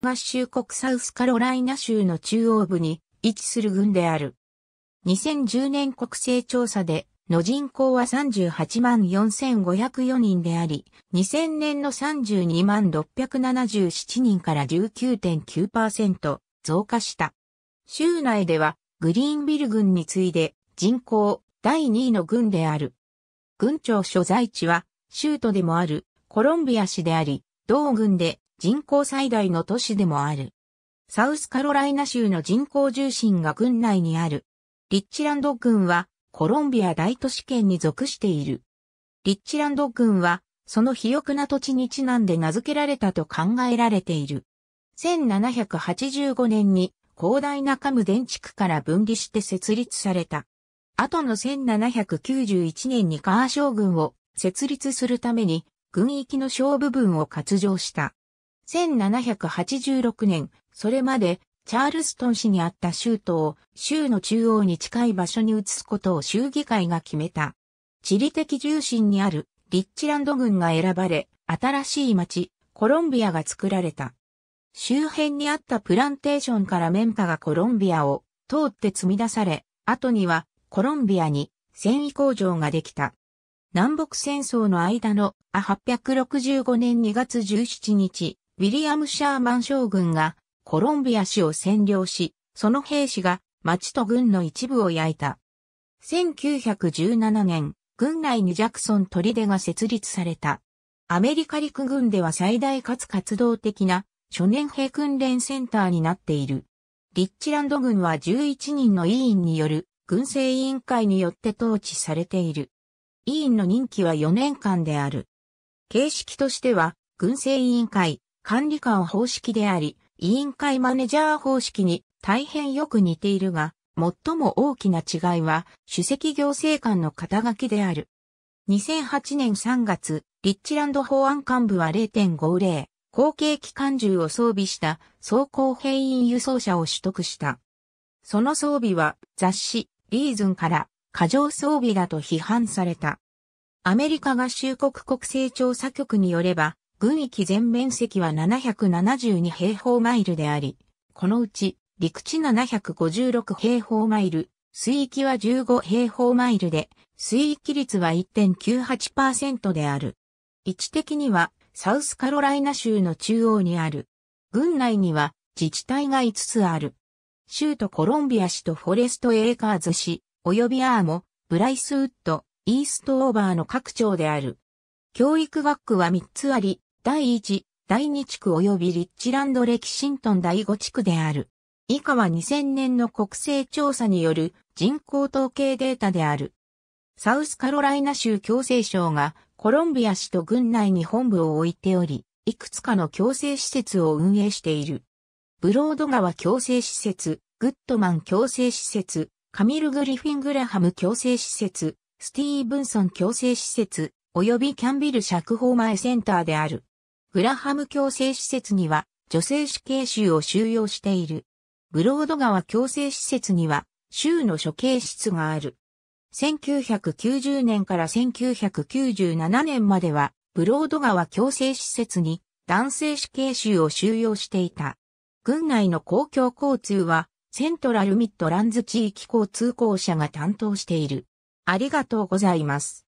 合衆国サウスカロライナ州の中央部に位置する郡である。2010年国勢調査での人口は38万4504人であり、2000年の32万677人から19.9%増加した。州内ではグリーンビル郡に次いで人口第2位の郡である。郡庁所在地は州都でもあるコロンビア市であり、同郡で人口最大の都市でもある。サウスカロライナ州の人口重心が郡内にある。リッチランド郡はコロンビア大都市圏に属している。リッチランド郡はその肥沃な土地にちなんで名付けられたと考えられている。1785年に広大なカム電地区から分離して設立された。後の1791年にカーショー軍を設立するために軍域の小部分を割譲した。1786年、それまでチャールストン市にあった州都を州の中央に近い場所に移すことを州議会が決めた。地理的重心にあるリッチランド郡が選ばれ、新しい町、コロンビアが作られた。周辺にあったプランテーションから綿花がコロンビアを通って積み出され、後にはコロンビアに繊維工場ができた。南北戦争の間の865年2月17日、ウィリアム・シャーマン将軍がコロンビア市を占領し、その兵士が町と軍の一部を焼いた。1917年、軍内にジャクソン砦が設立された。アメリカ陸軍では最大かつ活動的な初年兵訓練センターになっている。リッチランド軍は11人の委員による軍政委員会によって統治されている。委員の任期は4年間である。形式としては、軍政委員会、管理官方式であり、委員会マネジャー方式に大変よく似ているが、最も大きな違いは、主席行政官の肩書きである。2008年3月、リッチランド法案幹部は0.50、後継機関銃を装備した装甲兵員輸送車を取得した。その装備は雑誌、リーズンから過剰装備だと批判された。アメリカ合衆国国勢調査局によれば、軍域全面積は772平方マイルであり、このうち陸地756平方マイル、水域は15平方マイルで、水域率は1.98%である。位置的にはサウスカロライナ州の中央にある。軍内には自治体が5つある。州都コロンビア市とフォレストエーカーズ市、及びアーモ、ブライスウッド、イーストオーバーの各町である。教育学区は3つあり、第1、第2地区及びリッチランドレキシントン第5地区である。以下は2000年の国勢調査による人口統計データである。サウスカロライナ州共生省がコロンビア市と郡内に本部を置いており、いくつかの共生施設を運営している。ブロード川共生施設、グッドマン共生施設、カミル・グリフィン・グラハム共生施設、スティーブンソン共生施設、及びキャンビル釈放前センターである。グラハム強制施設には女性死刑囚を収容している。ブロード川強制施設には州の処刑室がある。1990年から1997年まではブロード川強制施設に男性死刑囚を収容していた。軍内の公共交通はセントラルミッドランズ地域交通公社が担当している。ありがとうございます。